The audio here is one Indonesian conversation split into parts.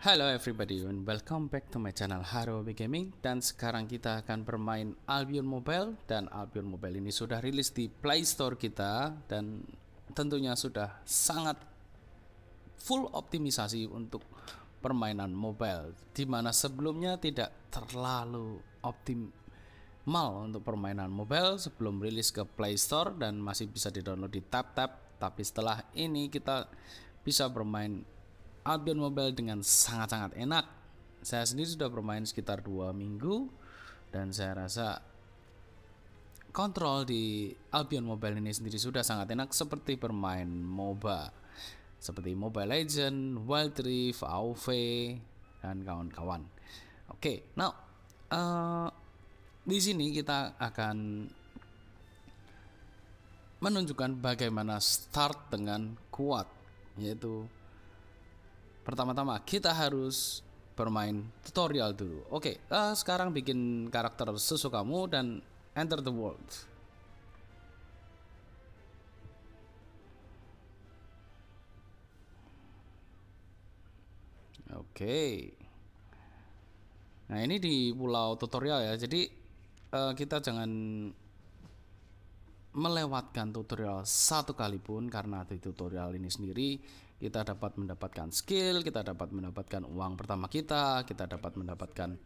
Hello everybody and welcome back to my channel Haro Gaming dan sekarang kita akan bermain Albion Mobile dan Albion Mobile ini sudah rilis di Play Store kita dan tentunya sudah sangat full optimisasi untuk permainan mobile di mana sebelumnya tidak terlalu optimal untuk permainan mobile sebelum rilis ke Play Store dan masih bisa di download di tab-tab tapi setelah ini kita bisa bermain Albion Mobile dengan sangat-sangat enak. Saya sendiri sudah bermain sekitar dua minggu dan saya rasa kontrol di Albion Mobile ini sendiri sudah sangat enak seperti bermain MOBA seperti Mobile Legend, Wild Rift, AoV dan kawan-kawan. Oke, okay, now uh, di sini kita akan menunjukkan bagaimana start dengan kuat yaitu pertama-tama kita harus bermain tutorial dulu. Oke, okay, uh, eh, sekarang bikin karakter sesukamu dan enter the world. Oke. Okay. Nah, ini di pulau tutorial ya. Jadi uh, kita jangan melewatkan tutorial satu kali pun karena di tutorial ini sendiri kita dapat mendapatkan skill, kita dapat mendapatkan uang pertama kita, kita dapat mendapatkan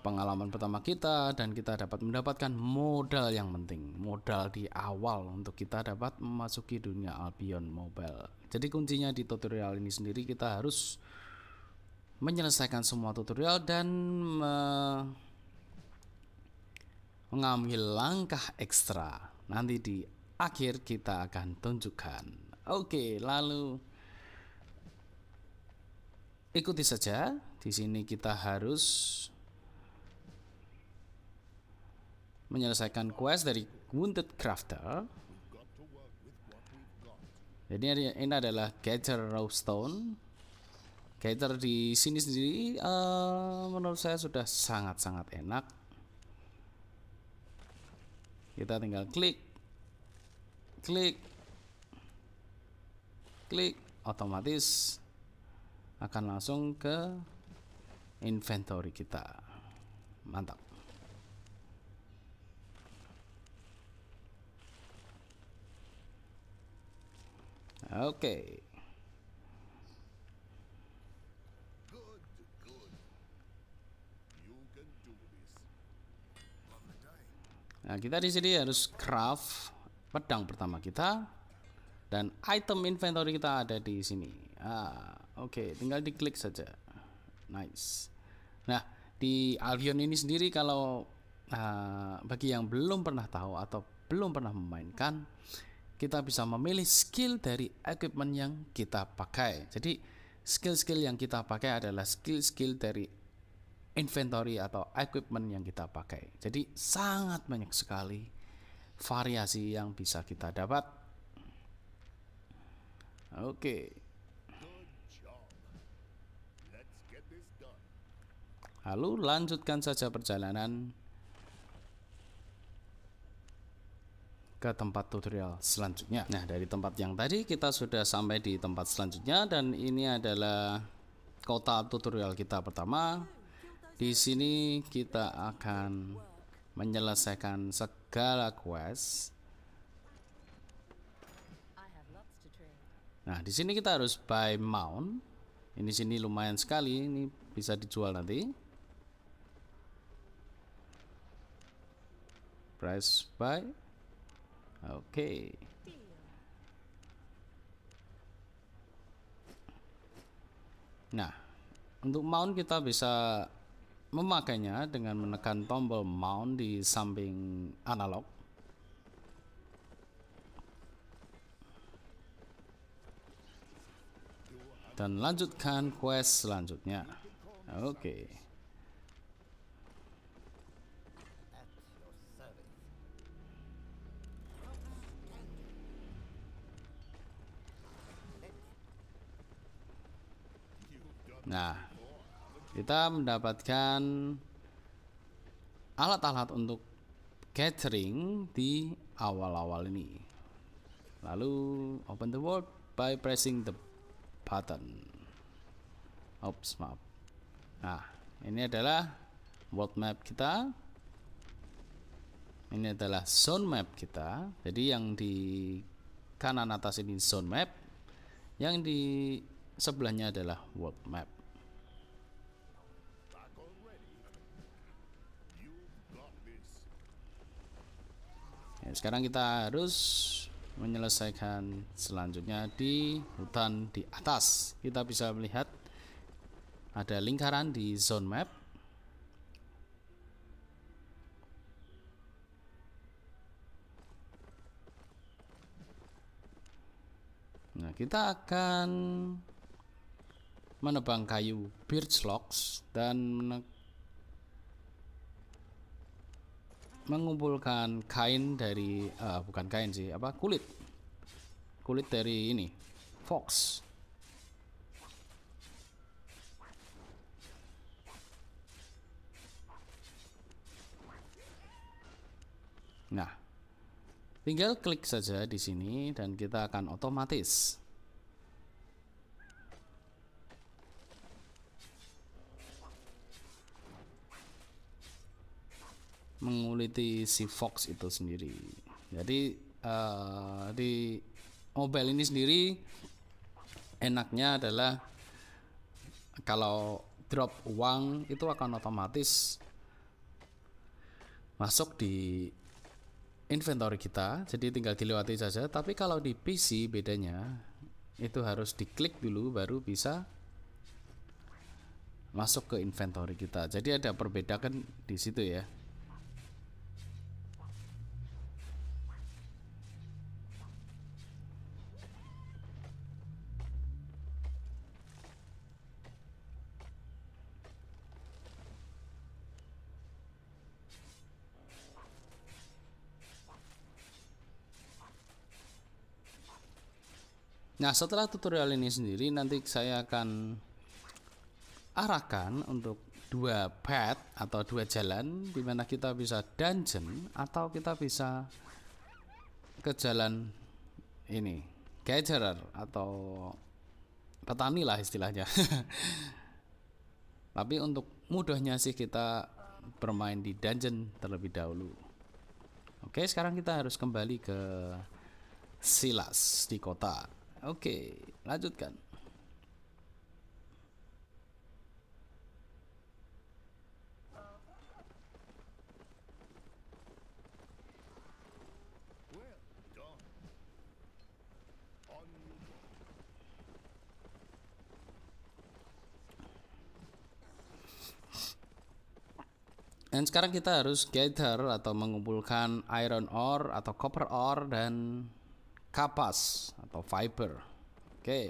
pengalaman pertama kita dan kita dapat mendapatkan modal yang penting, modal di awal untuk kita dapat memasuki dunia Albion Mobile. Jadi kuncinya di tutorial ini sendiri kita harus menyelesaikan semua tutorial dan mengambil langkah ekstra. Nanti di akhir kita akan tunjukkan. Oke, lalu ikuti saja. Di sini kita harus menyelesaikan quest dari Wounded Crafter. Jadi ini adalah Gather raw stone Gather di sini sendiri uh, menurut saya sudah sangat-sangat enak kita tinggal klik klik klik otomatis akan langsung ke inventory kita mantap oke okay. Nah, kita di sini harus craft pedang pertama kita dan item inventory kita ada di sini. Ah, oke, okay. tinggal diklik saja. Nice. Nah, di Albion ini sendiri kalau uh, bagi yang belum pernah tahu atau belum pernah memainkan, kita bisa memilih skill dari equipment yang kita pakai. Jadi, skill-skill yang kita pakai adalah skill-skill dari inventory atau equipment yang kita pakai. Jadi sangat banyak sekali variasi yang bisa kita dapat. Oke. Okay. Lalu lanjutkan saja perjalanan ke tempat tutorial selanjutnya. Nah, dari tempat yang tadi kita sudah sampai di tempat selanjutnya dan ini adalah kota tutorial kita pertama di sini kita akan menyelesaikan segala quest. Nah, di sini kita harus buy mount. Ini sini lumayan sekali, ini bisa dijual nanti. Price buy. Oke. Okay. Nah, untuk mount kita bisa memakainya dengan menekan tombol mount di samping analog. Dan lanjutkan quest selanjutnya. Oke. Okay. Nah, kita mendapatkan alat-alat untuk gathering di awal-awal ini. Lalu open the world by pressing the button. Oops maaf. Nah, ini adalah world map kita. Ini adalah zone map kita. Jadi yang di kanan atas ini zone map, yang di sebelahnya adalah world map. sekarang kita harus menyelesaikan selanjutnya di hutan di atas. Kita bisa melihat ada lingkaran di zone map. Nah, kita akan menebang kayu birch logs dan mengumpulkan kain dari uh, bukan kain sih apa kulit kulit dari ini fox nah tinggal klik saja di sini dan kita akan otomatis menguliti si Fox itu sendiri. Jadi uh, di mobile ini sendiri enaknya adalah kalau drop uang itu akan otomatis masuk di inventory kita jadi tinggal dilewati saja tapi kalau di PC bedanya itu harus diklik dulu baru bisa masuk ke inventory kita jadi ada perbedaan di situ ya Nah setelah tutorial ini sendiri nanti saya akan arahkan untuk dua path atau dua jalan di mana kita bisa dungeon atau kita bisa ke jalan ini gatherer atau petani lah istilahnya tapi untuk mudahnya sih kita bermain di dungeon terlebih dahulu oke sekarang kita harus kembali ke Silas di kota Oke, lanjutkan. Dan sekarang kita harus gather atau mengumpulkan iron ore atau copper ore dan kapas atau fiber. Oke. Okay.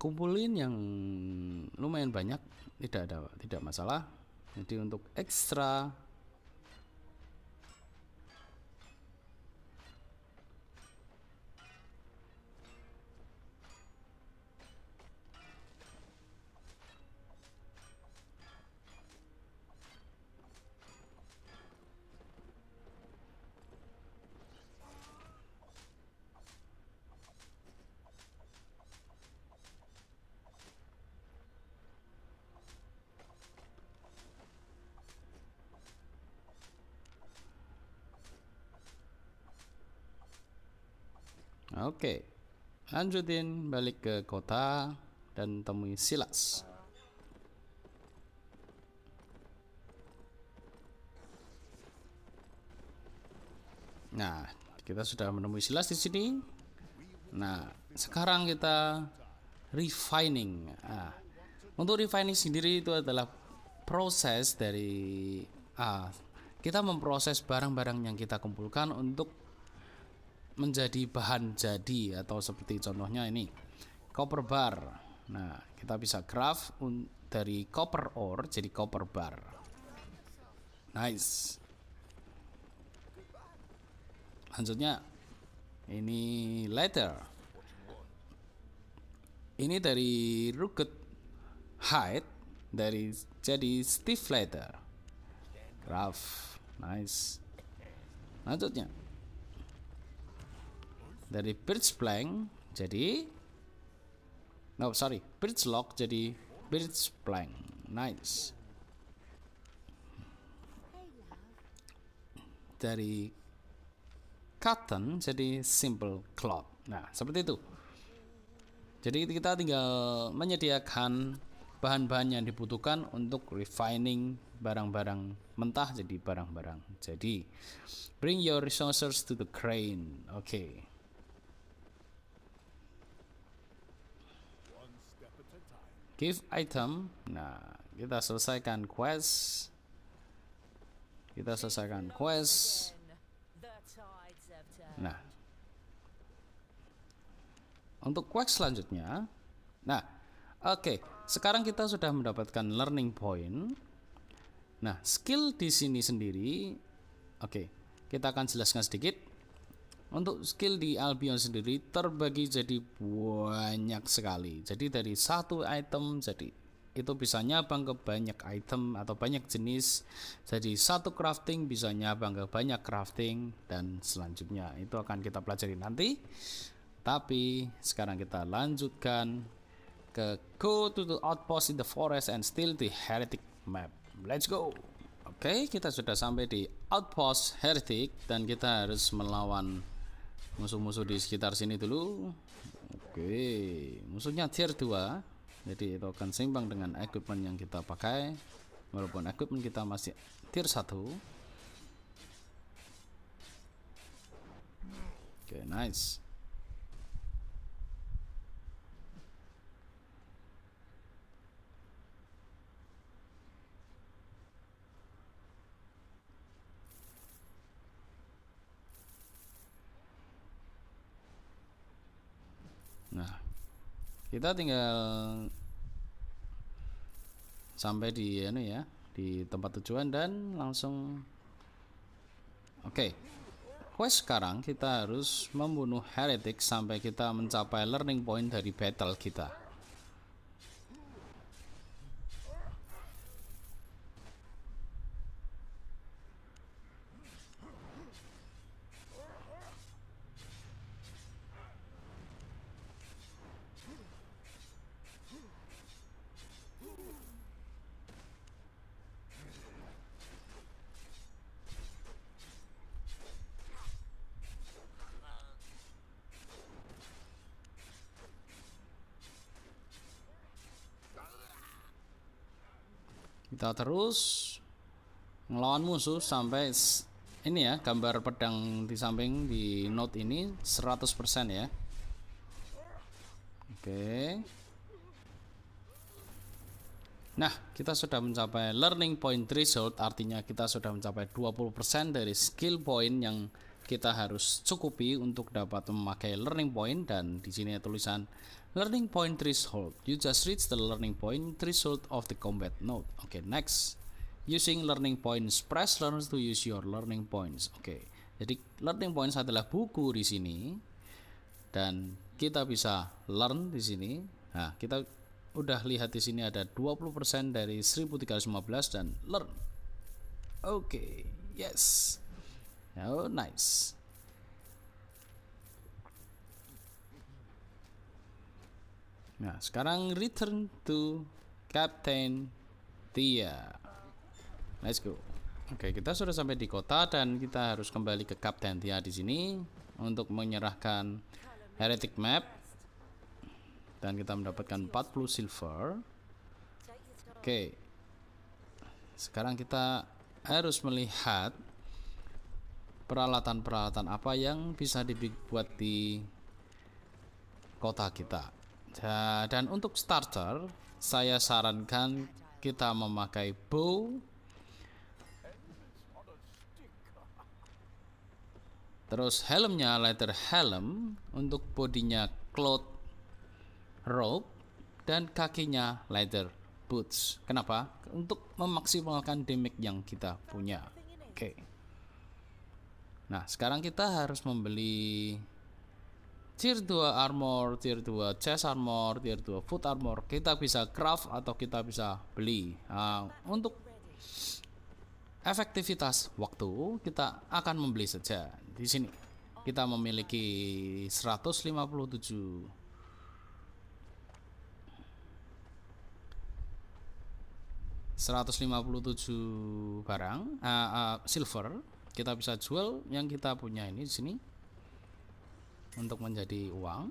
kumpulin yang lumayan banyak tidak ada tidak masalah jadi untuk ekstra Oke. Lanjutin balik ke kota dan temui Silas. Nah, kita sudah menemui Silas di sini. Nah, sekarang kita refining. Ah, untuk refining sendiri itu adalah proses dari ah, kita memproses barang-barang yang kita kumpulkan untuk menjadi bahan jadi atau seperti contohnya ini copper bar. Nah, kita bisa craft dari copper ore jadi copper bar. Nice. Lanjutnya ini leather. Ini dari rugged hide dari jadi stiff leather. Craft. Nice. Lanjutnya dari bridge plank jadi no sorry bridge lock jadi bridge plank nice dari cotton jadi simple cloth nah seperti itu jadi kita tinggal menyediakan bahan-bahan yang dibutuhkan untuk refining barang-barang mentah jadi barang-barang jadi bring your resources to the crane oke okay. give item nah kita selesaikan quest kita selesaikan quest nah untuk quest selanjutnya nah oke okay. sekarang kita sudah mendapatkan learning point nah skill di sini sendiri oke okay. kita akan jelaskan sedikit untuk skill di Albion sendiri terbagi jadi banyak sekali. Jadi dari satu item jadi itu bisa nyabang ke banyak item atau banyak jenis. Jadi satu crafting bisa nyabang ke banyak crafting dan selanjutnya itu akan kita pelajari nanti. Tapi sekarang kita lanjutkan ke go to the outpost in the forest and still the heretic map. Let's go. Oke, okay, kita sudah sampai di outpost heretic dan kita harus melawan musuh-musuh di sekitar sini dulu oke musuhnya tier 2 jadi itu akan seimbang dengan equipment yang kita pakai walaupun equipment kita masih tier 1 oke nice Nah, kita tinggal sampai di ini anu ya, di tempat tujuan dan langsung Oke. Okay. Quest sekarang kita harus membunuh heretic sampai kita mencapai learning point dari battle kita. kita terus ngelawan musuh sampai ini ya gambar pedang di samping di note ini 100% ya oke nah kita sudah mencapai learning point threshold artinya kita sudah mencapai 20% dari skill point yang kita harus cukupi untuk dapat memakai learning point dan di sini tulisan Learning point threshold. You just reach the learning point threshold of the combat node. Okay, next. Using learning points. Press learners to use your learning points. Oke. Okay. Jadi learning points adalah buku di sini dan kita bisa learn di sini. Nah, kita udah lihat di sini ada 20% dari 1315 dan learn. Oke, okay. yes. Oh, nice. Nah, sekarang return to Captain Tia. Let's go. Oke, kita sudah sampai di kota dan kita harus kembali ke Captain Tia di sini untuk menyerahkan heretic map. Dan kita mendapatkan 40 silver. Oke. Sekarang kita harus melihat peralatan-peralatan apa yang bisa dibuat di kota kita. Nah, dan untuk starter saya sarankan kita memakai bow terus helmnya leather helm untuk bodinya cloth rope dan kakinya leather boots kenapa untuk memaksimalkan damage yang kita punya oke okay. nah sekarang kita harus membeli tier 2 armor, tier 2 chest armor, tier 2 foot armor kita bisa craft atau kita bisa beli. Nah, untuk efektivitas waktu kita akan membeli saja di sini. Kita memiliki 157 157 barang uh, uh, silver kita bisa jual yang kita punya ini di sini untuk menjadi uang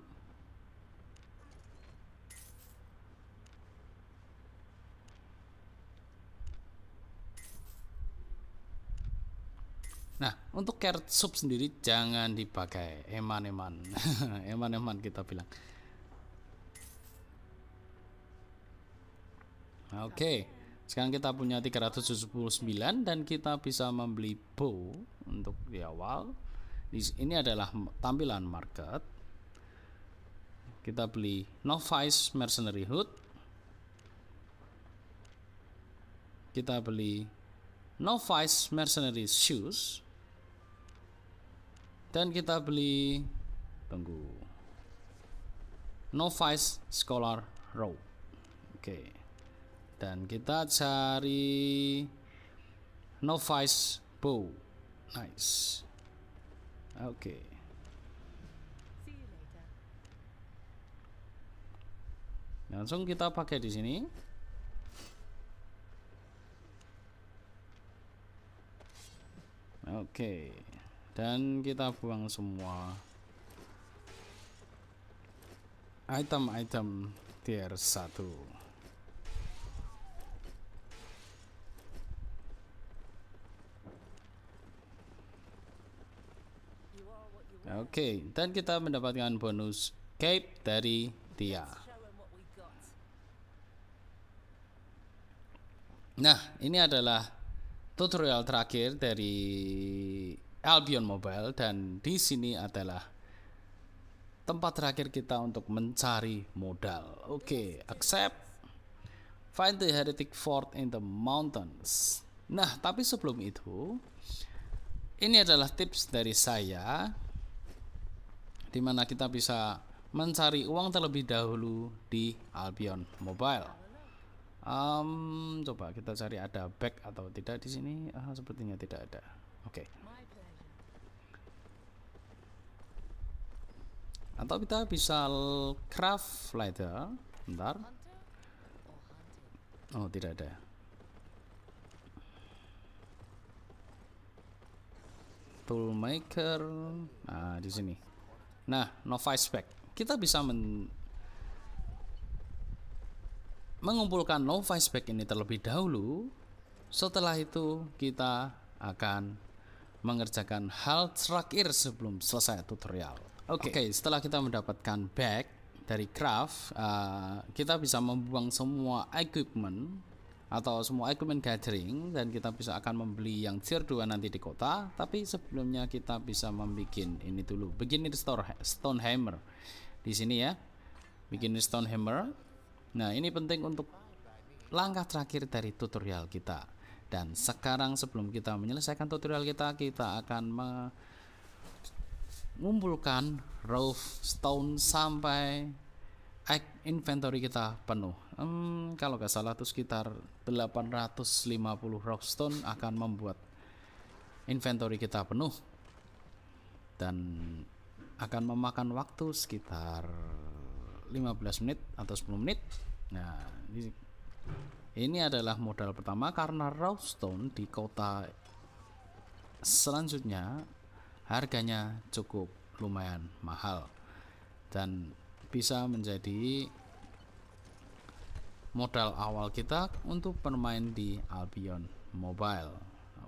Nah, untuk care sub sendiri jangan dipakai eman-eman. eman-eman kita bilang. Oke. Okay. Sekarang kita punya 379 dan kita bisa membeli bow untuk di awal ini adalah tampilan market kita beli novice mercenary hood kita beli novice mercenary shoes dan kita beli tunggu novice scholar robe oke okay. dan kita cari novice bow nice Oke. Okay. Langsung kita pakai di sini. Oke. Dan kita buang semua item-item tier satu. Oke, dan kita mendapatkan bonus cape dari dia. Nah, ini adalah tutorial terakhir dari Albion Mobile dan di sini adalah tempat terakhir kita untuk mencari modal. Oke, okay, accept Find the heretic fort in the mountains. Nah, tapi sebelum itu, ini adalah tips dari saya di mana kita bisa mencari uang terlebih dahulu di Albion Mobile. Um, coba kita cari ada back atau tidak di sini. Ah, sepertinya tidak ada. Oke. Okay. Atau kita bisa craft ladder. Bentar. Oh, tidak ada. Toolmaker. Nah, di sini. Nah, novice Spec. Kita bisa men mengumpulkan novice Spec ini terlebih dahulu. Setelah itu kita akan mengerjakan hal terakhir sebelum selesai tutorial. Oke, okay. okay, setelah kita mendapatkan bag dari craft, uh, eh, kita bisa membuang semua equipment atau semua equipment gathering dan kita bisa akan membeli yang tier 2 nanti di kota tapi sebelumnya kita bisa membuat ini dulu begini store hammer di sini ya bikin hammer. nah ini penting untuk langkah terakhir dari tutorial kita dan sekarang sebelum kita menyelesaikan tutorial kita kita akan mengumpulkan rough stone sampai inventory kita penuh hmm, kalau nggak salah itu sekitar 850 rockstone akan membuat inventory kita penuh dan akan memakan waktu sekitar 15 menit atau 10 menit nah ini, ini adalah modal pertama karena rockstone di kota selanjutnya harganya cukup lumayan mahal dan bisa menjadi modal awal kita untuk bermain di Albion Mobile.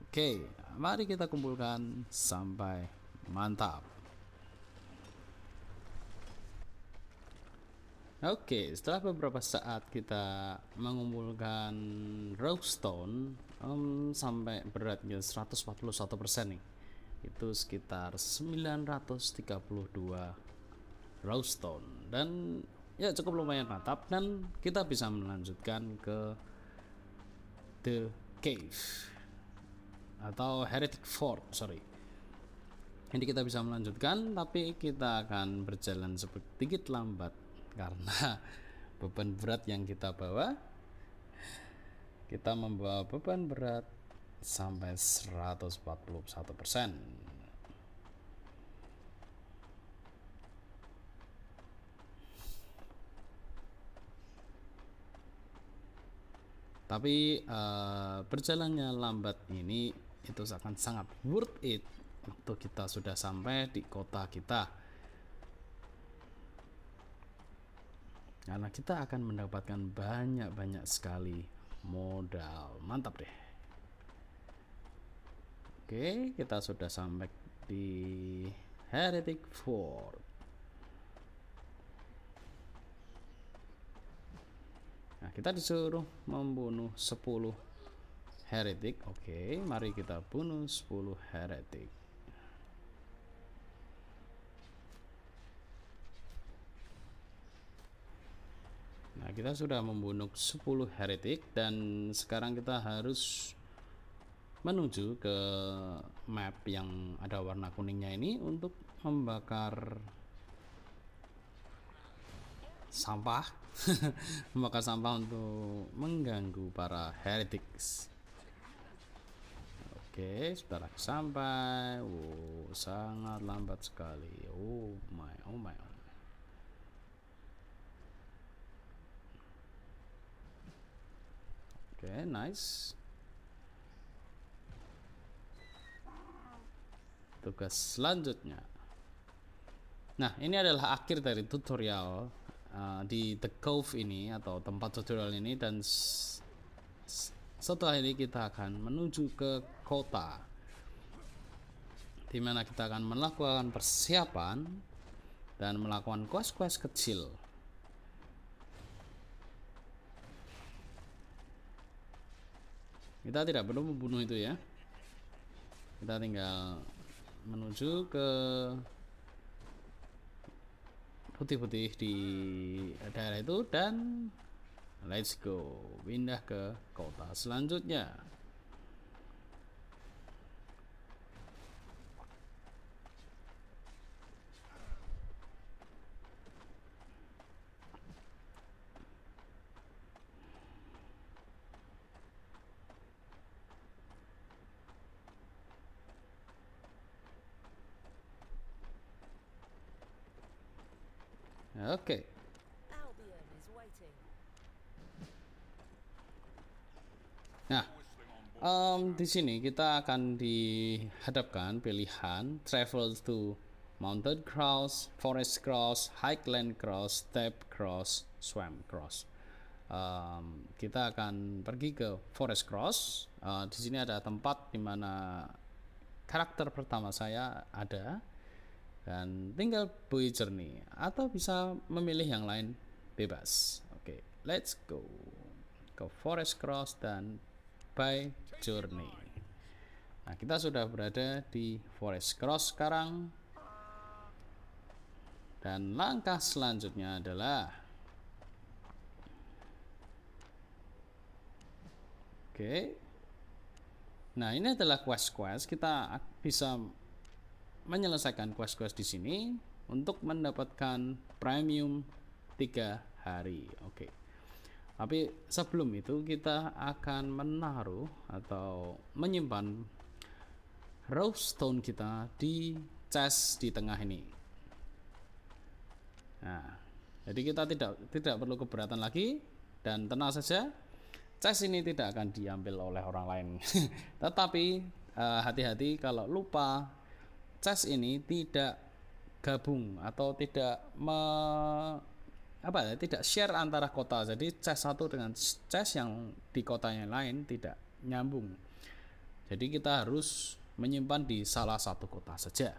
Oke, mari kita kumpulkan sampai mantap. Oke, setelah beberapa saat kita mengumpulkan rockstone um, sampai beratnya 141% nih. Itu sekitar 932 rockstone dan ya cukup lumayan mantap dan kita bisa melanjutkan ke the cave atau heretic fort sorry ini kita bisa melanjutkan tapi kita akan berjalan sedikit lambat karena beban berat yang kita bawa kita membawa beban berat sampai 141% persen. Tapi uh, berjalannya lambat ini itu akan sangat worth it waktu kita sudah sampai di kota kita. Karena kita akan mendapatkan banyak-banyak sekali modal. Mantap deh. Oke, kita sudah sampai di Heretic Fort. Nah, kita disuruh membunuh 10 heretik. Oke, mari kita bunuh 10 heretik. Nah, kita sudah membunuh 10 heretik dan sekarang kita harus menuju ke map yang ada warna kuningnya ini untuk membakar sampah membakar sampah untuk mengganggu para heretics Oke, sudah sampai. Oh, sangat lambat sekali. Oh my, oh my, oh my. Oke, nice. Tugas selanjutnya. Nah, ini adalah akhir dari tutorial Uh, di The Cove ini atau tempat tutorial ini dan setelah ini kita akan menuju ke kota di mana kita akan melakukan persiapan dan melakukan quest-quest kecil kita tidak perlu membunuh itu ya kita tinggal menuju ke putih-putih di daerah itu dan let's go pindah ke kota selanjutnya di sini kita akan dihadapkan pilihan travel to mountain cross, forest cross, highland cross, step cross, swamp cross. Um, kita akan pergi ke forest cross. Uh, di sini ada tempat di mana karakter pertama saya ada dan tinggal bui journey atau bisa memilih yang lain bebas. Oke, okay, let's go ke forest cross dan by Journey. Nah, kita sudah berada di Forest Cross sekarang. Dan langkah selanjutnya adalah Oke. Okay. Nah, ini adalah quest-quest. Kita bisa menyelesaikan quest-quest di sini untuk mendapatkan premium 3 hari. Oke. Okay tapi sebelum itu kita akan menaruh atau menyimpan stone kita di chest di tengah ini nah jadi kita tidak tidak perlu keberatan lagi dan tenang saja chest ini tidak akan diambil oleh orang lain tetapi eh, hati-hati uh, kalau lupa chest ini tidak gabung atau tidak me apa ya, tidak share antara kota jadi chess satu dengan chess yang di kota yang lain tidak nyambung jadi kita harus menyimpan di salah satu kota saja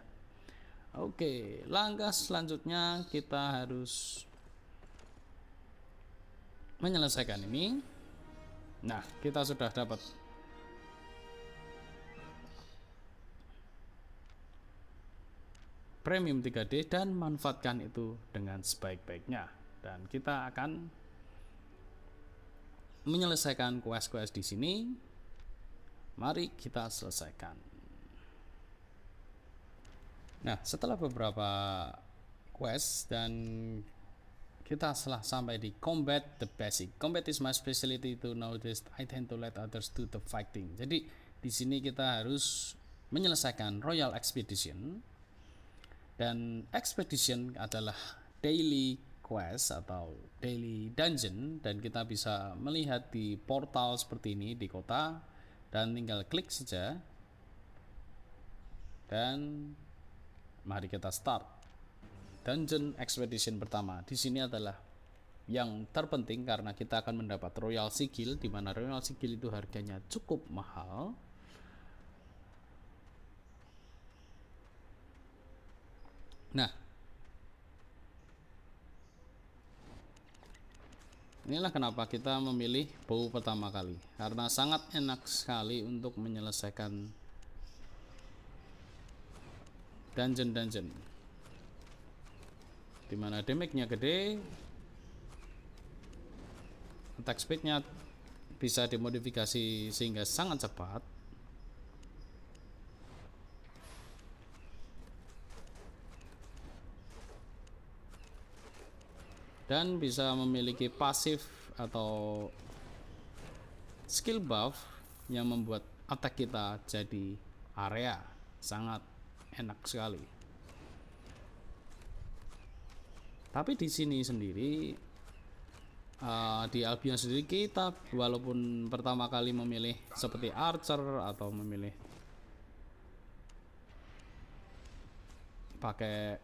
oke langkah selanjutnya kita harus menyelesaikan ini nah kita sudah dapat premium 3D dan manfaatkan itu dengan sebaik-baiknya dan kita akan menyelesaikan quest-quest di sini. Mari kita selesaikan. Nah, setelah beberapa quest dan kita setelah sampai di combat the basic. Combat is my specialty to know this. I tend to let others do the fighting. Jadi di sini kita harus menyelesaikan Royal Expedition dan Expedition adalah daily quest atau daily dungeon dan kita bisa melihat di portal seperti ini di kota dan tinggal klik saja dan mari kita start dungeon expedition pertama di sini adalah yang terpenting karena kita akan mendapat royal sigil di mana royal sigil itu harganya cukup mahal nah Inilah kenapa kita memilih bau pertama kali karena sangat enak sekali untuk menyelesaikan dungeon-dungeon dimana damage-nya gede attack speed-nya bisa dimodifikasi sehingga sangat cepat dan bisa memiliki pasif atau skill buff yang membuat attack kita jadi area sangat enak sekali tapi di sini sendiri eh, di Albion sendiri kita walaupun pertama kali memilih seperti Archer atau memilih pakai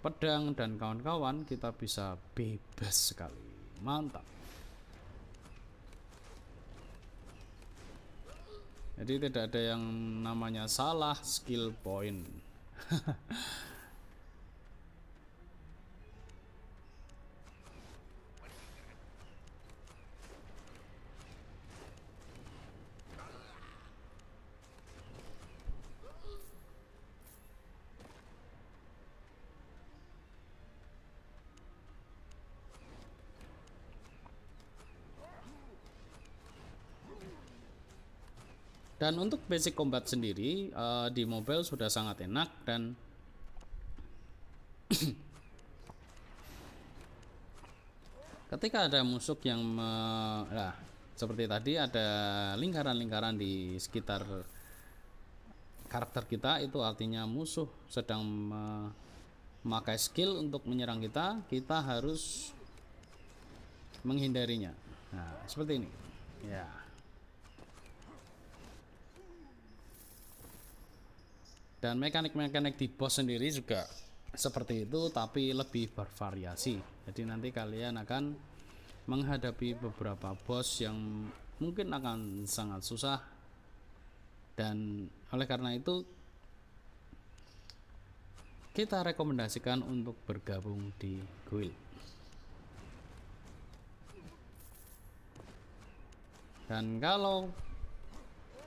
pedang dan kawan-kawan kita bisa bebas sekali mantap jadi tidak ada yang namanya salah skill point Dan untuk basic combat sendiri uh, di mobile sudah sangat enak dan ketika ada musuh yang me, nah, seperti tadi ada lingkaran-lingkaran di sekitar karakter kita itu artinya musuh sedang memakai skill untuk menyerang kita kita harus menghindarinya nah seperti ini ya yeah. Dan mekanik-mekanik di bos sendiri juga seperti itu tapi lebih bervariasi. Jadi nanti kalian akan menghadapi beberapa bos yang mungkin akan sangat susah dan oleh karena itu kita rekomendasikan untuk bergabung di guild dan kalau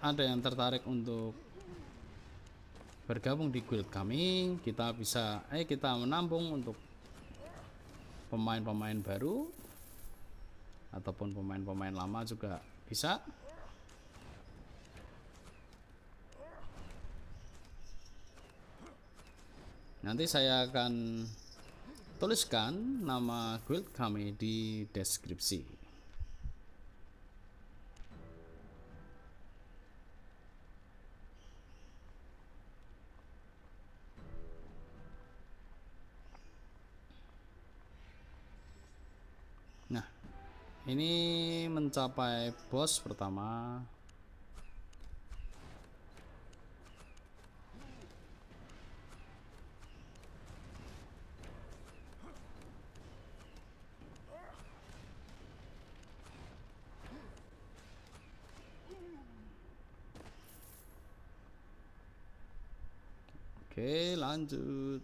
ada yang tertarik untuk bergabung di guild kami kita bisa eh kita menampung untuk pemain-pemain baru ataupun pemain-pemain lama juga bisa nanti saya akan tuliskan nama guild kami di deskripsi ini mencapai bos pertama Oke, lanjut.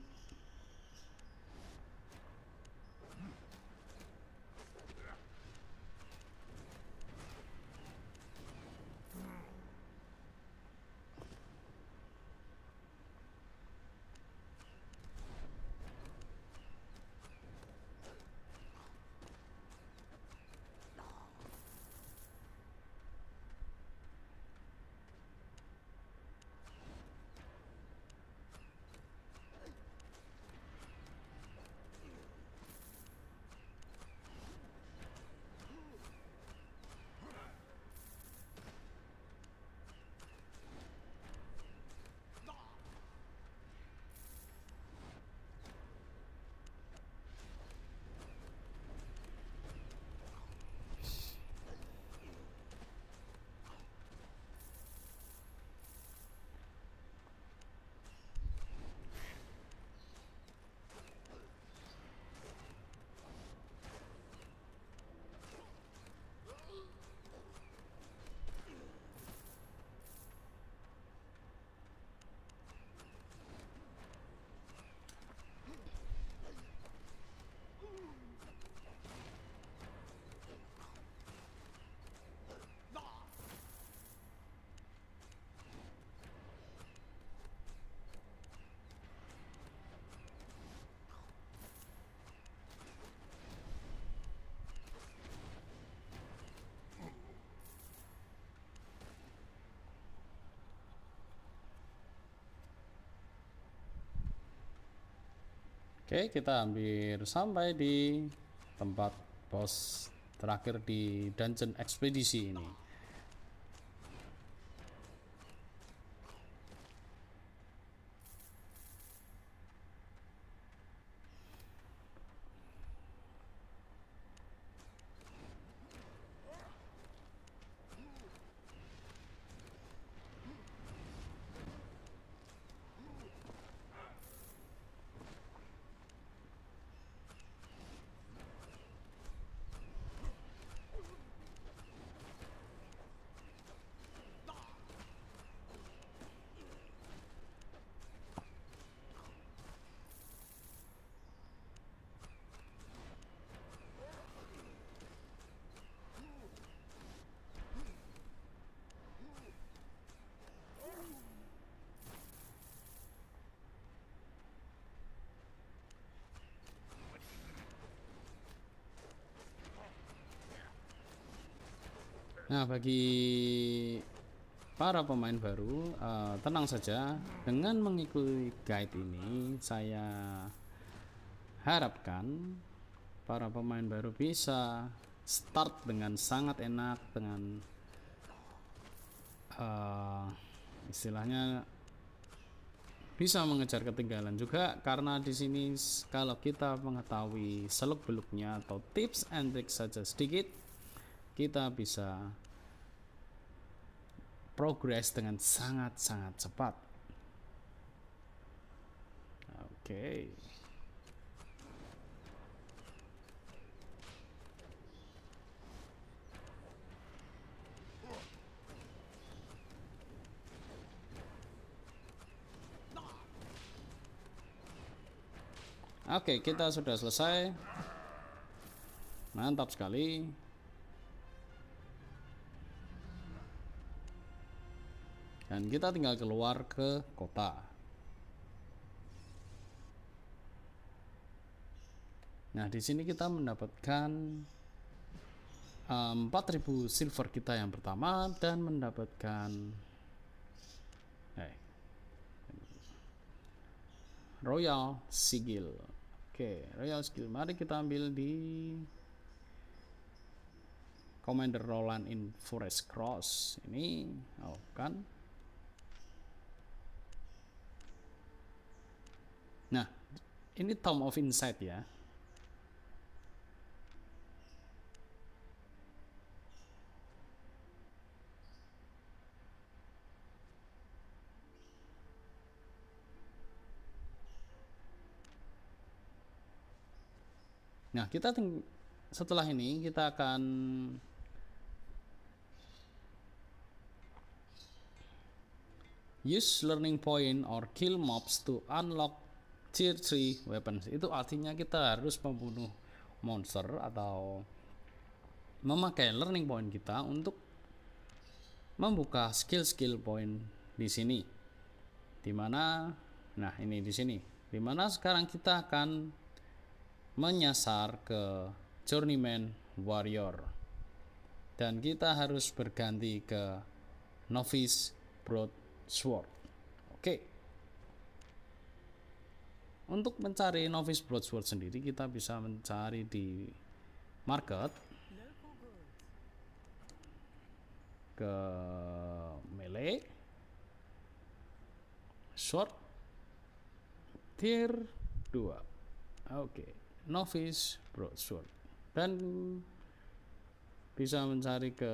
Oke, kita hampir sampai di tempat bos terakhir di dungeon ekspedisi ini. Nah, bagi para pemain baru, uh, tenang saja dengan mengikuti guide ini, saya harapkan para pemain baru bisa start dengan sangat enak dengan uh, istilahnya bisa mengejar ketinggalan juga karena di sini kalau kita mengetahui seluk beluknya atau tips and tricks saja sedikit kita bisa progres dengan sangat-sangat cepat. Oke. Okay. Oke, okay, kita sudah selesai. Mantap sekali. dan kita tinggal keluar ke kota nah di sini kita mendapatkan eh, um, 4000 silver kita yang pertama dan mendapatkan eh, royal sigil oke royal sigil mari kita ambil di Commander Roland in Forest Cross ini oh kan Ini Tom of Insight ya. Nah, kita setelah ini kita akan use learning point or kill mobs to unlock tier 3 weapons itu artinya kita harus membunuh monster atau memakai learning point kita untuk membuka skill-skill point di sini dimana nah ini di sini dimana sekarang kita akan menyasar ke journeyman warrior dan kita harus berganti ke novice broadsword oke okay. Untuk mencari novice broadsword sendiri kita bisa mencari di market ke melee short tier 2 oke okay. novice broadsword dan bisa mencari ke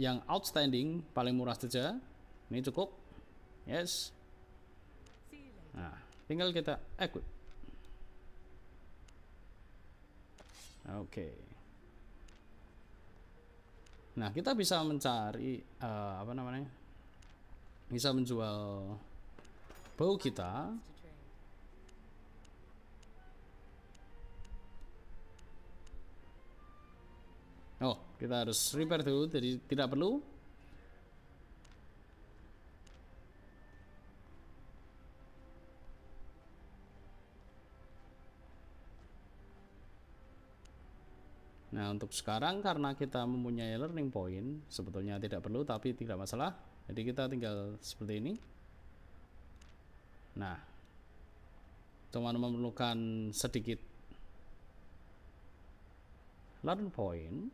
yang outstanding paling murah saja ini cukup yes nah tinggal kita equip oke okay. nah kita bisa mencari uh, apa namanya bisa menjual bow kita Oh, kita harus repair dulu, jadi tidak perlu Nah, untuk sekarang karena kita mempunyai learning point, sebetulnya tidak perlu tapi tidak masalah. Jadi kita tinggal seperti ini. Nah, cuma memerlukan sedikit learning point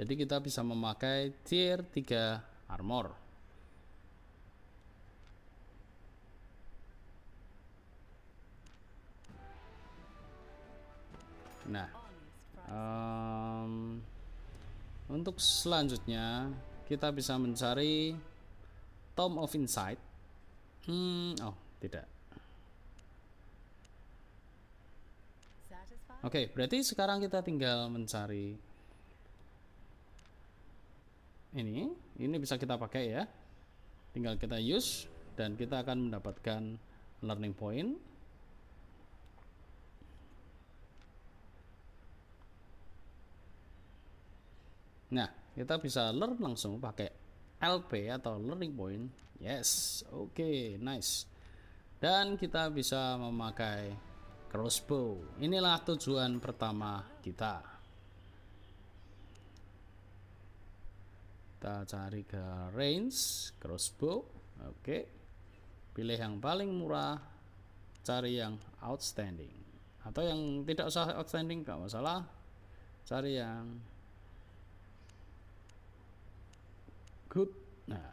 Jadi kita bisa memakai tier 3 armor. Nah, um, untuk selanjutnya kita bisa mencari Tom of Insight. Hmm, oh tidak. Oke, okay, berarti sekarang kita tinggal mencari ini ini bisa kita pakai ya tinggal kita use dan kita akan mendapatkan learning point nah kita bisa learn langsung pakai LP atau learning point yes oke okay, nice dan kita bisa memakai crossbow inilah tujuan pertama kita kita cari ke range crossbow oke okay. pilih yang paling murah cari yang outstanding atau yang tidak usah outstanding nggak masalah cari yang good nah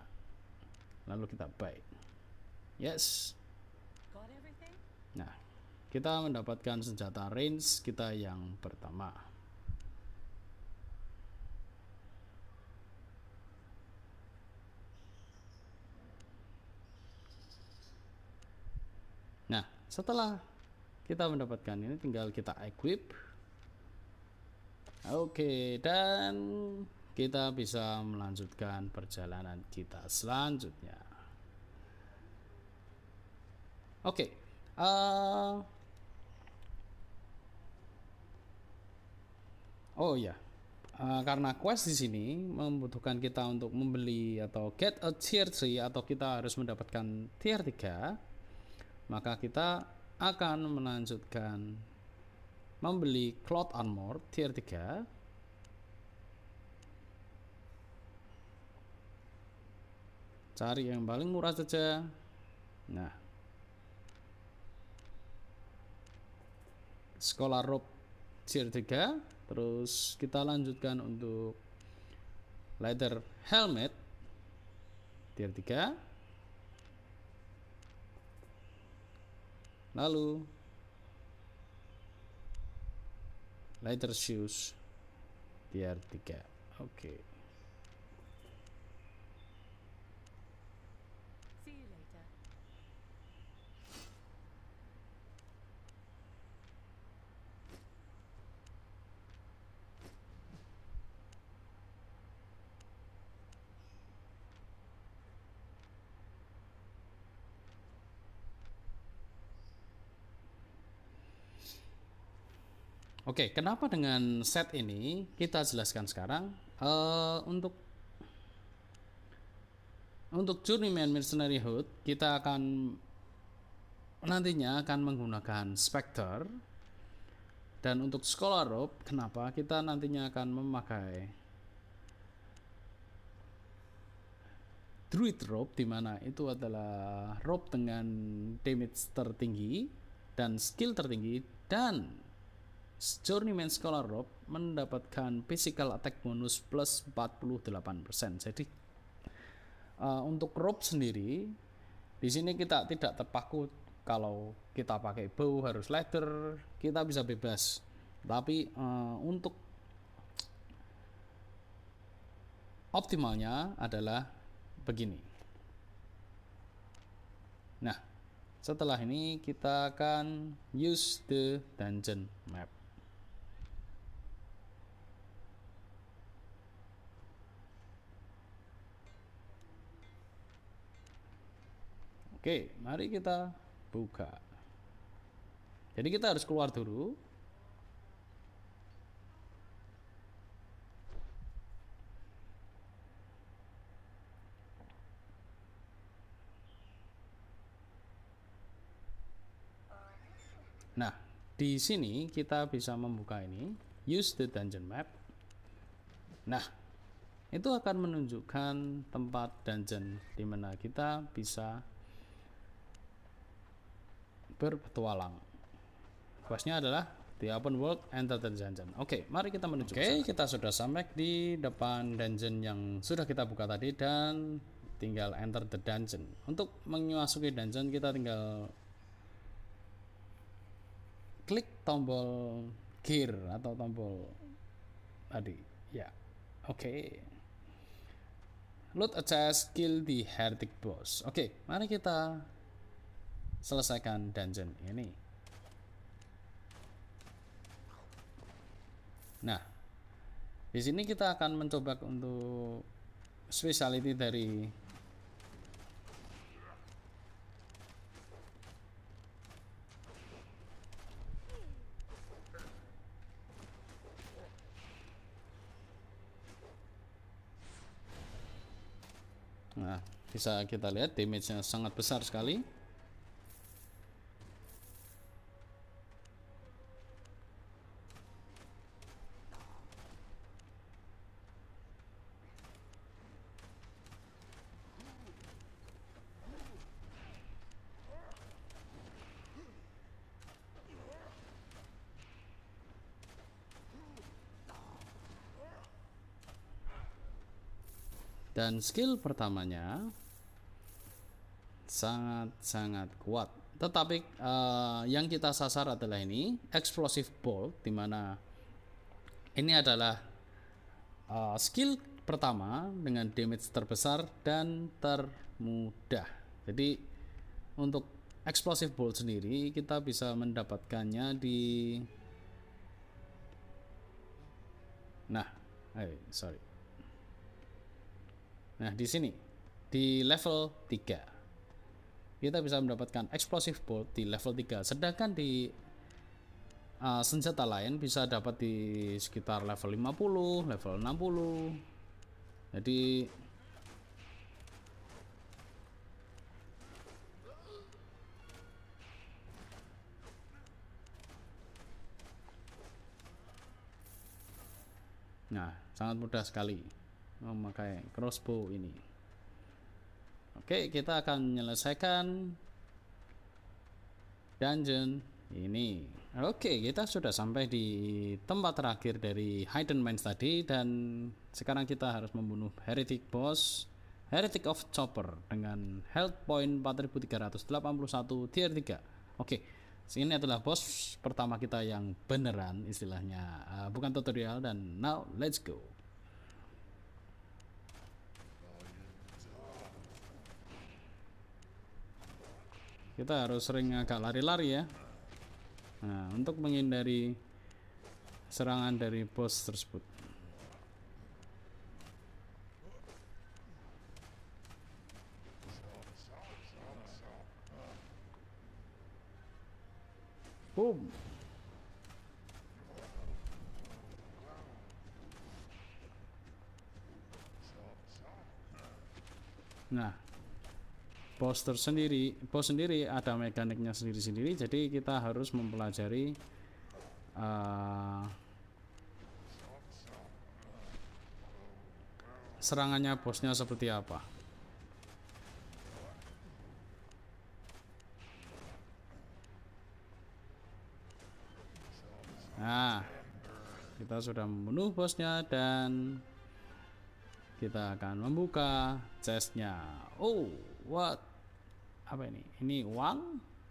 lalu kita buy yes nah kita mendapatkan senjata range kita yang pertama setelah kita mendapatkan ini tinggal kita equip oke okay, dan kita bisa melanjutkan perjalanan kita selanjutnya oke okay, uh, eh, oh ya yeah. Uh, karena quest di sini membutuhkan kita untuk membeli atau get a tier 3 atau kita harus mendapatkan tier 3 maka kita akan melanjutkan membeli cloth Armor tier 3 cari yang paling murah saja nah sekolah rob tier 3 terus kita lanjutkan untuk leather helmet tier 3 lalu lighter shoes tier tiga oke okay. Oke, kenapa dengan set ini kita jelaskan sekarang uh, untuk untuk journeyman mercenary hood kita akan nantinya akan menggunakan specter dan untuk scholar rope kenapa kita nantinya akan memakai druid rope mana itu adalah rope dengan damage tertinggi dan skill tertinggi dan Journeyman Scholar Rob mendapatkan physical attack bonus plus 48%. Jadi uh, untuk Rob sendiri di sini kita tidak terpaku kalau kita pakai bow harus leather, kita bisa bebas. Tapi uh, untuk optimalnya adalah begini. Nah, setelah ini kita akan use the dungeon map. Oke, mari kita buka. Jadi kita harus keluar dulu. Nah, di sini kita bisa membuka ini, use the dungeon map. Nah, itu akan menunjukkan tempat dungeon di mana kita bisa berpetualang. Questnya adalah The Open World Enter the Dungeon. Oke, okay, mari kita menuju. Oke, okay, kita sudah sampai di depan dungeon yang sudah kita buka tadi dan tinggal enter the dungeon. Untuk memasuki dungeon kita tinggal klik tombol gear atau tombol tadi. Ya. Yeah. Oke. Okay. Loot a chest, kill the heretic boss. Oke, okay, mari kita selesaikan dungeon ini. Nah, di sini kita akan mencoba untuk speciality dari Nah, bisa kita lihat damage-nya sangat besar sekali. Dan skill pertamanya sangat-sangat kuat. Tetapi uh, yang kita sasar adalah ini explosive bolt dimana ini adalah uh, skill pertama dengan damage terbesar dan termudah. Jadi untuk explosive bolt sendiri kita bisa mendapatkannya di Nah, eh sorry. Nah, di sini di level 3 kita bisa mendapatkan explosive bolt di level 3. Sedangkan di uh, senjata lain bisa dapat di sekitar level 50, level 60. Jadi Nah, sangat mudah sekali memakai crossbow ini oke kita akan menyelesaikan dungeon ini oke kita sudah sampai di tempat terakhir dari hidden mines tadi dan sekarang kita harus membunuh heretic boss heretic of chopper dengan health point 4381 tier 3 oke ini adalah bos pertama kita yang beneran istilahnya uh, bukan tutorial dan now let's go kita harus sering agak lari-lari ya nah untuk menghindari serangan dari bos tersebut poster tersendiri, pos sendiri ada mekaniknya sendiri-sendiri jadi kita harus mempelajari uh, serangannya bosnya seperti apa nah kita sudah membunuh bosnya dan kita akan membuka chestnya oh what apa ini ini uang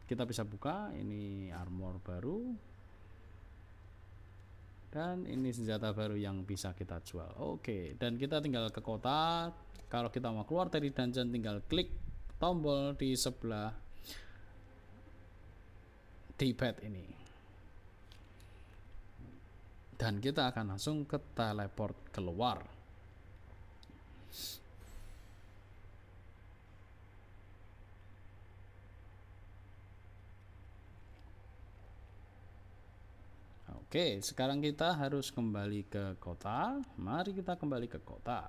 kita bisa buka ini armor baru dan ini senjata baru yang bisa kita jual oke okay. dan kita tinggal ke kota kalau kita mau keluar dari dungeon tinggal klik tombol di sebelah D-pad ini dan kita akan langsung ke teleport keluar Oke, sekarang kita harus kembali ke kota. Mari kita kembali ke kota.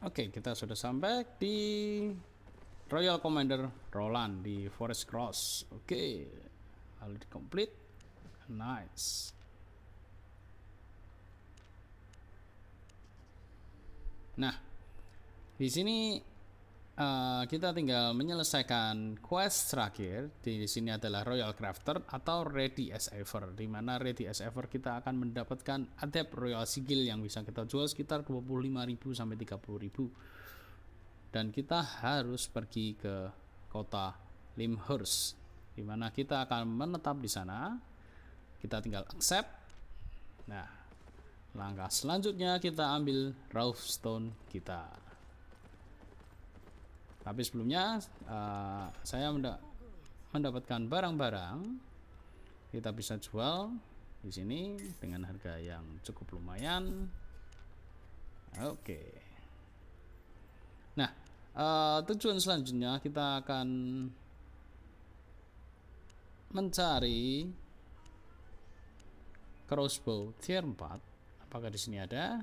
Oke, kita sudah sampai di Royal Commander Roland di Forest Cross. Oke, alat di complete. Nice. Nah, di sini uh, kita tinggal menyelesaikan quest terakhir. Di sini adalah Royal Crafter atau Ready as Ever. Di mana Ready as Ever kita akan mendapatkan adept Royal Sigil yang bisa kita jual sekitar 25.000 sampai 30.000. Dan kita harus pergi ke kota Limhurst di mana kita akan menetap di sana. Kita tinggal accept. Nah, langkah selanjutnya kita ambil Ralph Stone kita. Tapi sebelumnya uh, saya mendapatkan barang-barang kita bisa jual di sini dengan harga yang cukup lumayan. Oke. Nah, uh, tujuan selanjutnya kita akan mencari crossbow tier 4. Apakah di sini ada?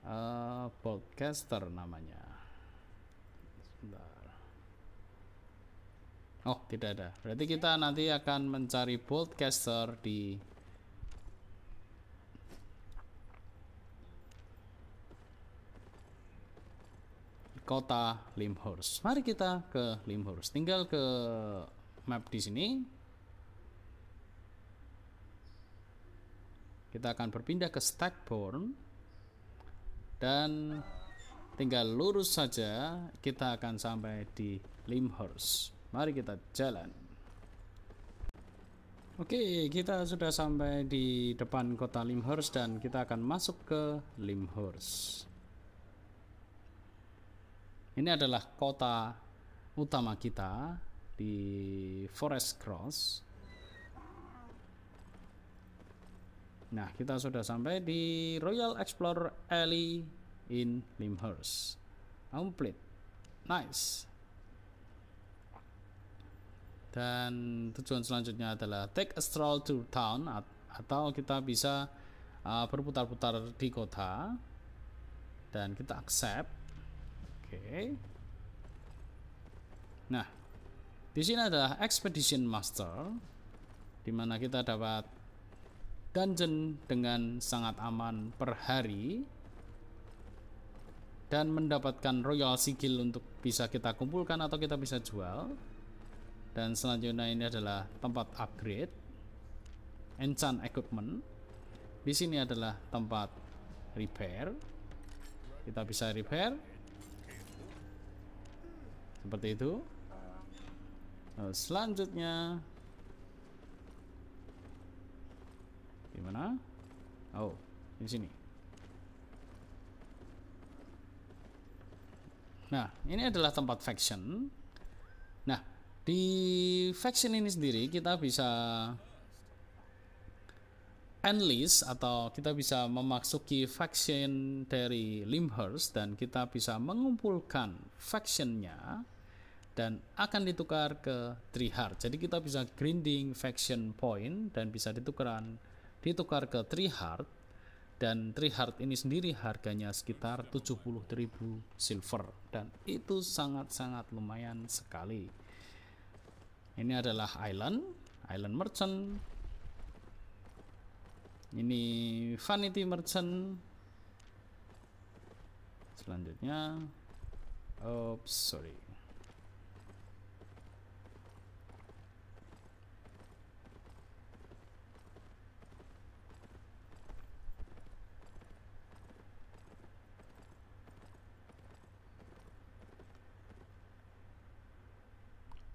Uh, eh, podcaster namanya. Oh, tidak ada. Berarti kita nanti akan mencari broadcaster di kota Limhurst. Mari kita ke Limhurst. Tinggal ke map di sini. Kita akan berpindah ke Stackborn dan tinggal lurus saja kita akan sampai di Limhurst mari kita jalan Oke, kita sudah sampai di depan kota Limhurst dan kita akan masuk ke Limhurst. Ini adalah kota utama kita di Forest Cross. Nah, kita sudah sampai di Royal Explorer Alley in Limhurst. complete, Nice. Dan tujuan selanjutnya adalah take a stroll to town atau kita bisa uh, berputar-putar di kota dan kita accept. Oke. Okay. Nah, di sini adalah expedition master di mana kita dapat dungeon dengan sangat aman per hari dan mendapatkan royal sigil untuk bisa kita kumpulkan atau kita bisa jual dan selanjutnya ini adalah tempat upgrade enchant equipment di sini adalah tempat repair kita bisa repair seperti itu Lalu selanjutnya gimana oh di sini Nah, ini adalah tempat faction. Nah, di faction ini sendiri kita bisa enlist atau kita bisa memasuki faction dari Limhurst dan kita bisa mengumpulkan factionnya dan akan ditukar ke three heart Jadi kita bisa grinding faction point dan bisa ditukaran ditukar ke three heart dan Trihard ini sendiri harganya sekitar 70.000 silver dan itu sangat-sangat lumayan sekali ini adalah island island merchant ini vanity merchant selanjutnya Oops, sorry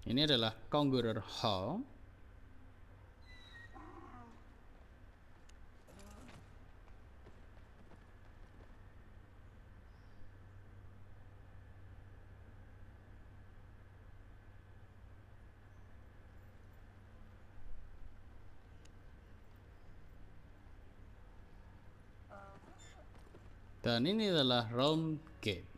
Ini adalah Conqueror Hall, Dan ini adalah round Gate.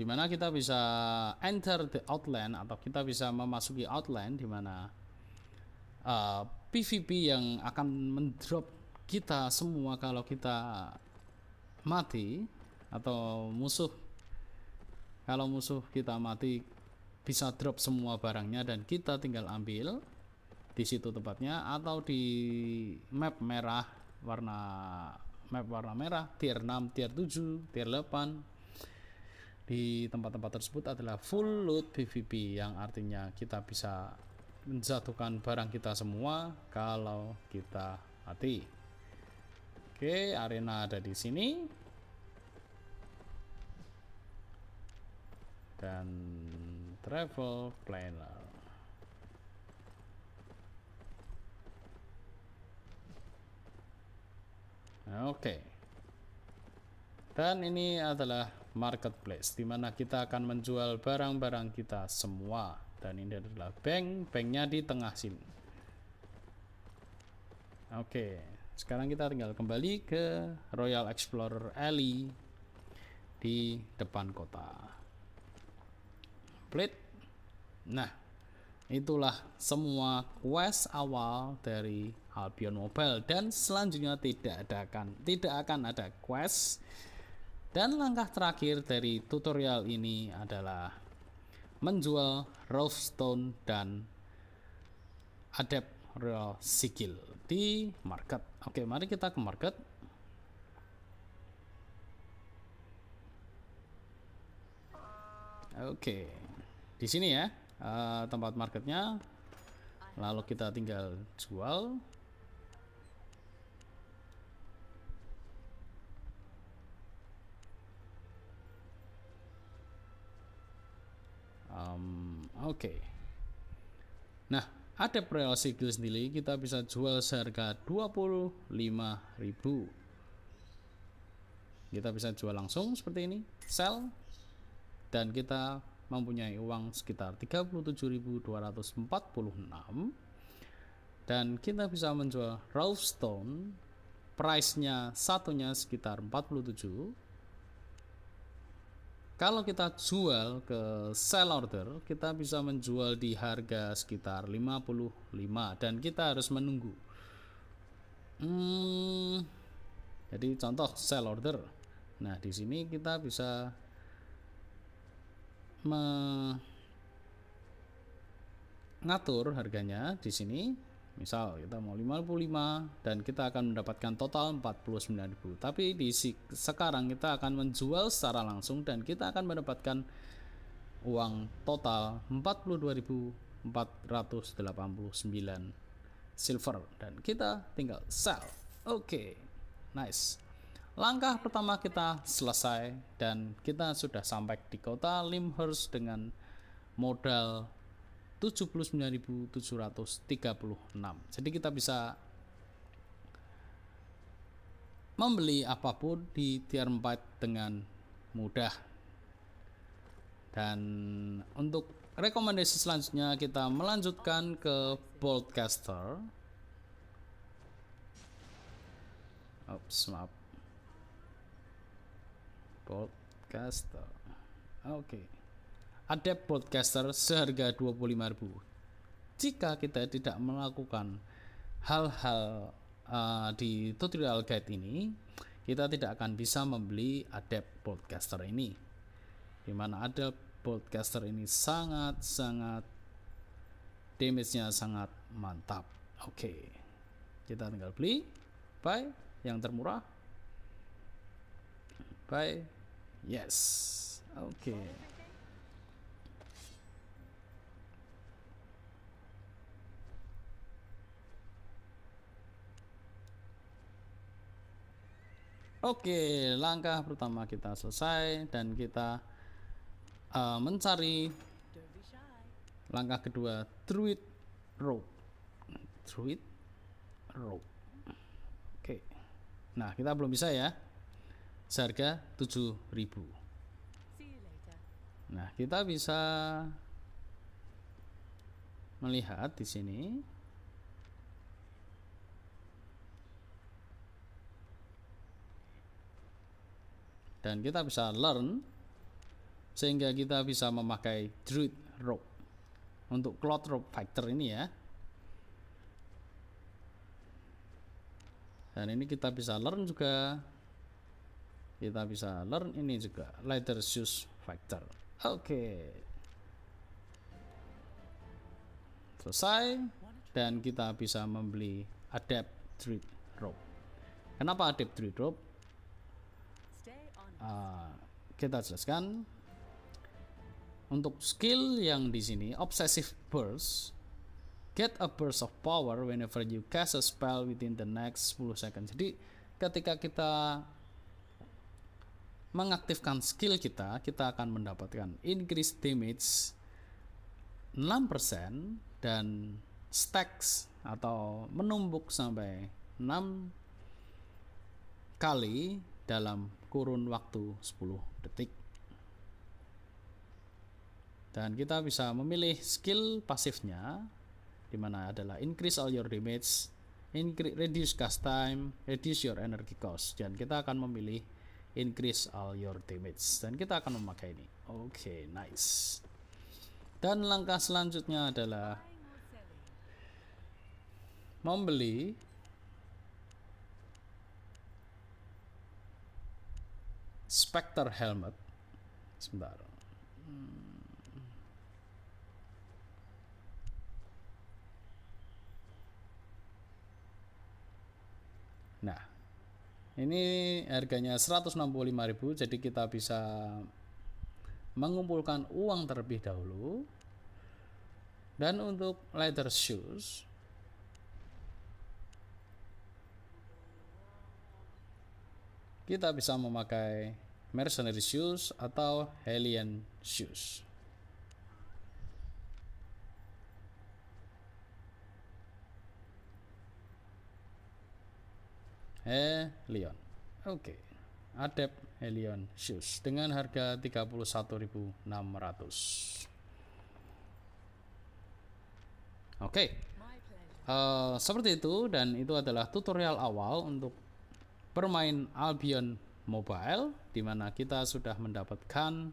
di mana kita bisa enter the outline atau kita bisa memasuki outline di mana uh, PVP yang akan mendrop kita semua kalau kita mati atau musuh kalau musuh kita mati bisa drop semua barangnya dan kita tinggal ambil di situ tempatnya atau di map merah warna map warna merah tier 6 tier 7 tier 8 di tempat-tempat tersebut adalah full load PVP yang artinya kita bisa menjatuhkan barang kita semua kalau kita mati. Oke, arena ada di sini. Dan travel planner. Oke. Dan ini adalah marketplace di mana kita akan menjual barang-barang kita semua dan ini adalah bank banknya di tengah sini oke sekarang kita tinggal kembali ke Royal Explorer Alley di depan kota plate nah itulah semua quest awal dari Albion Mobile dan selanjutnya tidak ada akan tidak akan ada quest dan langkah terakhir dari tutorial ini adalah menjual stone dan Adept Royal Sigil di market. Oke, mari kita ke market. Oke, di sini ya eh, tempat marketnya. Lalu kita tinggal jual. Um, Oke. Okay. Nah, ada Preo Sigil sendiri kita bisa jual seharga 25.000. Kita bisa jual langsung seperti ini, sell dan kita mempunyai uang sekitar 37.246 dan kita bisa menjual Ralph Stone price-nya satunya sekitar 47 kalau kita jual ke sell order, kita bisa menjual di harga sekitar 55 dan kita harus menunggu. Hmm, jadi contoh sell order. Nah, di sini kita bisa mengatur harganya di sini Misal kita mau 55 dan kita akan mendapatkan total 49.000. Tapi di sekarang kita akan menjual secara langsung dan kita akan mendapatkan uang total 42.489 silver dan kita tinggal sell. Oke. Okay. Nice. Langkah pertama kita selesai dan kita sudah sampai di kota Limhurst dengan modal 79.736. Jadi kita bisa membeli apapun di tier 4 dengan mudah. Dan untuk rekomendasi selanjutnya kita melanjutkan ke Boltcaster. Ops, maaf. Boltcaster. Oke. Okay ada podcaster seharga 25.000. Jika kita tidak melakukan hal-hal uh, di tutorial guide ini, kita tidak akan bisa membeli adept podcaster ini. Di mana ada podcaster ini sangat-sangat damage-nya sangat mantap. Oke. Okay. Kita tinggal beli Bye, yang termurah. Bye, Yes. Oke. Okay. Oke, langkah pertama kita selesai dan kita uh, mencari langkah kedua Druid Rope. Druid Rope. Oke. Nah, kita belum bisa ya. Seharga 7000. Nah, kita bisa melihat di sini dan kita bisa learn sehingga kita bisa memakai druid rope untuk cloth rope factor ini ya dan ini kita bisa learn juga kita bisa learn ini juga lighter shoes factor oke okay. selesai dan kita bisa membeli adapt druid rope kenapa adapt druid rope Ah, kita jelaskan untuk skill yang di sini obsessive burst get a burst of power whenever you cast a spell within the next 10 second jadi ketika kita mengaktifkan skill kita kita akan mendapatkan increase damage 6% dan stacks atau menumbuk sampai 6 kali dalam kurun waktu 10 detik. Dan kita bisa memilih skill pasifnya di mana adalah increase all your damage, increase, reduce cast time, reduce your energy cost. Dan kita akan memilih increase all your damage dan kita akan memakai ini. Oke, okay, nice. Dan langkah selanjutnya adalah membeli Spectre Helmet. Sebentar. Hmm. Nah, ini harganya 165.000 jadi kita bisa mengumpulkan uang terlebih dahulu. Dan untuk leather shoes kita bisa memakai mercenary shoes atau alien shoes. Helion. Oke. Okay. Adept Helion Shoes dengan harga 31.600. Oke. Okay. Uh, eh, seperti itu dan itu adalah tutorial awal untuk bermain Albion Mobile di mana kita sudah mendapatkan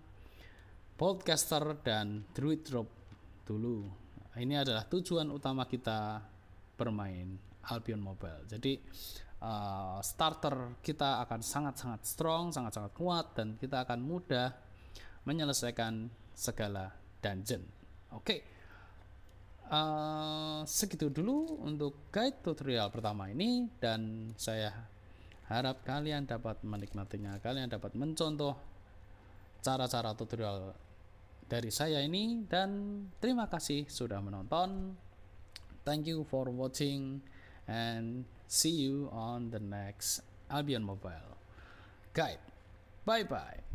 Podcaster dan Druid Drop dulu. Ini adalah tujuan utama kita bermain Albion Mobile. Jadi uh, starter kita akan sangat-sangat strong, sangat-sangat kuat dan kita akan mudah menyelesaikan segala dungeon. Oke. Okay. Uh, eh, segitu dulu untuk guide tutorial pertama ini dan saya Harap kalian dapat menikmatinya. Kalian dapat mencontoh cara-cara tutorial dari saya ini dan terima kasih sudah menonton. Thank you for watching and see you on the next Albion Mobile guide. Bye bye.